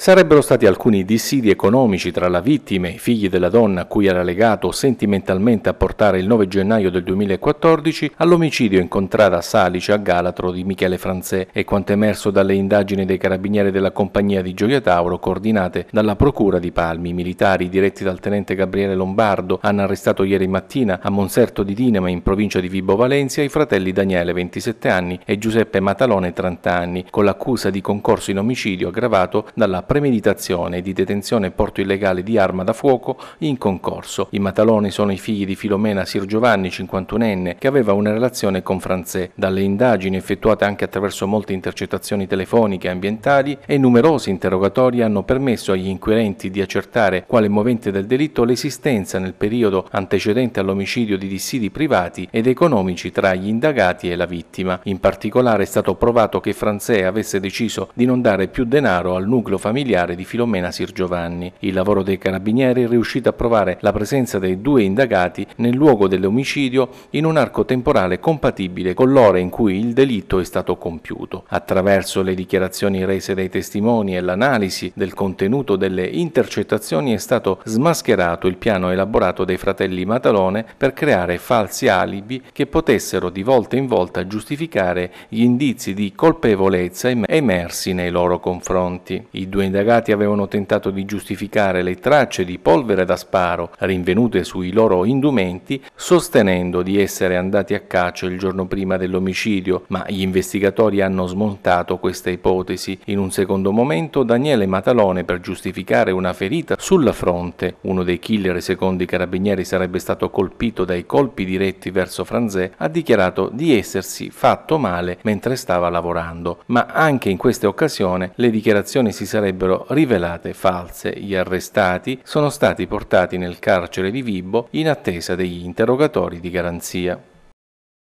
Sarebbero stati alcuni dissidi economici tra la vittima e i figli della donna a cui era legato sentimentalmente a portare il 9 gennaio del 2014 all'omicidio incontrato a Salice a Galatro di Michele Franzè e quanto emerso dalle indagini dei carabinieri della compagnia di Gioia Tauro coordinate dalla procura di Palmi. I militari diretti dal tenente Gabriele Lombardo hanno arrestato ieri mattina a Monserto di Dinama in provincia di Vibo Valencia i fratelli Daniele 27 anni e Giuseppe Matalone 30 anni con l'accusa di concorso in omicidio aggravato dalla premeditazione di detenzione e porto illegale di arma da fuoco in concorso. I mataloni sono i figli di Filomena Sirgiovanni, 51enne, che aveva una relazione con Franzè. Dalle indagini effettuate anche attraverso molte intercettazioni telefoniche e ambientali e numerosi interrogatori hanno permesso agli inquirenti di accertare quale movente del delitto l'esistenza nel periodo antecedente all'omicidio di dissidi privati ed economici tra gli indagati e la vittima. In particolare è stato provato che Franzè avesse deciso di non dare più denaro al nucleo familiare familiare di Filomena Sirgiovanni. Il lavoro dei carabinieri è riuscito a provare la presenza dei due indagati nel luogo dell'omicidio in un arco temporale compatibile con l'ora in cui il delitto è stato compiuto. Attraverso le dichiarazioni rese dai testimoni e l'analisi del contenuto delle intercettazioni è stato smascherato il piano elaborato dai fratelli Matalone per creare falsi alibi che potessero di volta in volta giustificare gli indizi di colpevolezza emersi nei loro confronti. I due indagati avevano tentato di giustificare le tracce di polvere da sparo rinvenute sui loro indumenti, sostenendo di essere andati a caccia il giorno prima dell'omicidio, ma gli investigatori hanno smontato questa ipotesi. In un secondo momento Daniele Matalone, per giustificare una ferita sulla fronte, uno dei killer secondo i carabinieri sarebbe stato colpito dai colpi diretti verso Franzè, ha dichiarato di essersi fatto male mentre stava lavorando, ma anche in questa occasione le dichiarazioni si sarebbero sarebbero rivelate false. Gli arrestati sono stati portati nel carcere di Vibo in attesa degli interrogatori di garanzia.